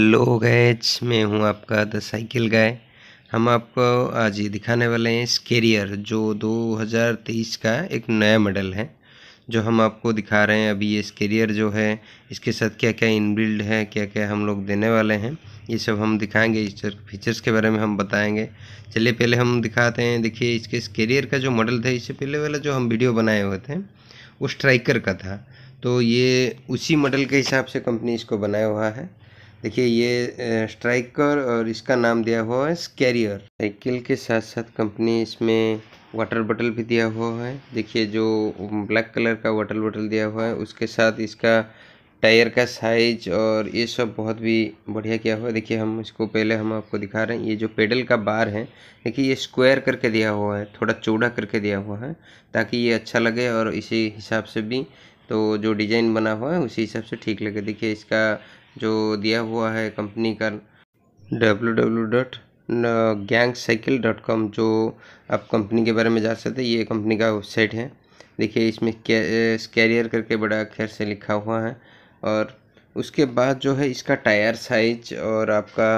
लो गैच में हूँ आपका द साइकिल गाय हम आपको आज ये दिखाने वाले हैं स्केरियर जो 2023 का एक नया मॉडल है जो हम आपको दिखा रहे हैं अभी ये स्केरियर जो है इसके साथ क्या क्या इनबिल्ड है क्या क्या हम लोग देने वाले हैं ये सब हम दिखाएंगे इस फीचर्स के बारे में हम बताएंगे चलिए पहले हम दिखाते हैं देखिए इसके स्केरियर का जो मॉडल था इससे पहले वाला जो हम वीडियो बनाए हुए थे वो स्ट्राइकर का था तो ये उसी मॉडल के हिसाब से कंपनी इसको बनाया हुआ है देखिए ये स्ट्राइकर और इसका नाम दिया हुआ है स्कैरियर साइकिल के साथ साथ कंपनी इसमें वाटर बॉटल भी दिया हुआ है देखिए जो ब्लैक कलर का वाटर बॉटल दिया हुआ है उसके साथ इसका टायर का साइज और ये सब बहुत भी बढ़िया किया हुआ है देखिए हम इसको पहले हम आपको दिखा रहे हैं ये जो पेडल का बार है देखिए ये स्क्वायर करके दिया हुआ है थोड़ा चौड़ा करके दिया हुआ है ताकि ये अच्छा लगे और इसी हिसाब से भी तो जो डिज़ाइन बना हुआ है उसी हिसाब से ठीक लगे देखिए इसका जो दिया हुआ है कंपनी का W W dot gang cycle dot com जो आप कंपनी के बारे में जान सकते हैं ये कंपनी का वेबसाइट है देखिए इसमें कैरियर करके बड़ा अक्षर से लिखा हुआ है और उसके बाद जो है इसका टायर साइज और आपका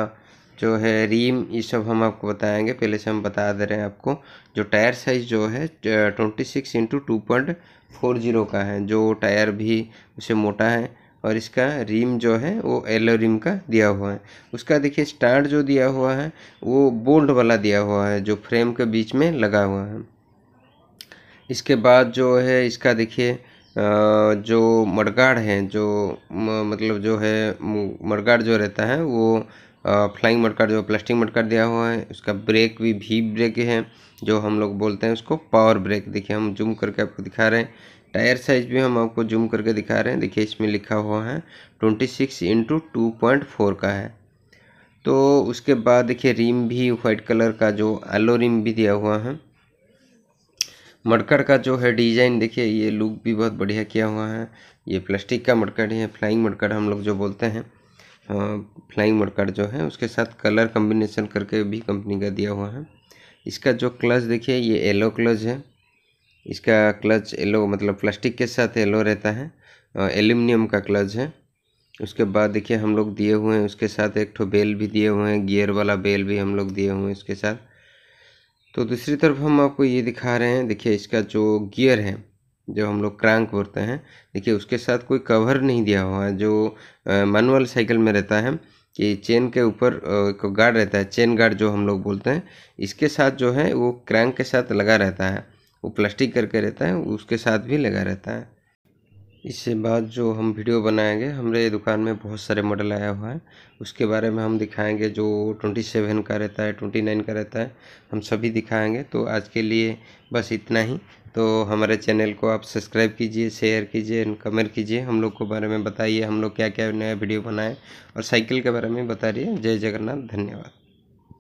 जो है रीम ये सब हम आपको बताएंगे पहले से हम बता दे रहे हैं आपको जो टायर साइज़ जो है twenty six into two point four zero का है जो टायर भी उसे मोटा है और इसका रिम जो है वो एलो रिम का दिया हुआ है उसका देखिए स्टार्ट जो दिया हुआ है वो बोल्ड वाला दिया हुआ है जो फ्रेम के बीच में लगा हुआ है इसके बाद जो है इसका देखिए जो मडगाड़ है जो मतलब जो है मडगाड़ जो रहता है वो फ्लाइंग मटका जो प्लास्टिक मटका दिया हुआ है उसका ब्रेक भी भी ब्रेक है जो हम लोग बोलते हैं उसको पावर ब्रेक देखिए हम जूम करके आपको दिखा रहे हैं टायर साइज भी हम आपको जूम करके दिखा रहे हैं देखिए इसमें लिखा हुआ है twenty six into two point four का है तो उसके बाद देखिए रिम भी वाइट कलर का जो एलो रिम भी दिया हुआ है मटकड़ का जो है डिजाइन देखिए ये लुक भी बहुत बढ़िया किया हुआ है ये प्लास्टिक का मटकड़ है फ्लाइंग मटकर हम लोग जो बोलते हैं फ्लाइंग वर्कर जो है उसके साथ कलर कम्बिनेशन करके भी कंपनी का दिया हुआ है इसका जो क्लच देखिए ये येलो क्लच है इसका क्लच येलो मतलब प्लास्टिक के साथ येलो रहता है एल्यूमिनियम का क्लच है उसके बाद देखिए हम लोग दिए हुए हैं उसके साथ एक ठो बेल भी दिए हुए हैं गियर वाला बेल भी हम लोग दिए हुए हैं इसके साथ तो दूसरी तरफ हम आपको ये दिखा रहे हैं देखिए इसका जो गियर है जो हम लोग क्रैंक बोलते हैं देखिए उसके साथ कोई कवर नहीं दिया हुआ है जो मैनुअल साइकिल में रहता है कि चेन के ऊपर गार्ड रहता है चेन गार्ड जो हम लोग बोलते हैं इसके साथ जो है वो क्रैंक के साथ लगा रहता है वो प्लास्टिक करके रहता है उसके साथ भी लगा रहता है इसके बाद जो हम वीडियो बनाएंगे हमारे दुकान में बहुत सारे मॉडल आया हुआ है उसके बारे में हम दिखाएंगे जो ट्वेंटी सेवन का रहता है ट्वेंटी नाइन का रहता है हम सभी दिखाएंगे तो आज के लिए बस इतना ही तो हमारे चैनल को आप सब्सक्राइब कीजिए शेयर कीजिए कमेंट कीजिए हम लोग को बारे में बताइए हम लोग क्या क्या नया वीडियो बनाएँ और साइकिल के बारे में बता रही है जय जगन्नाथ धन्यवाद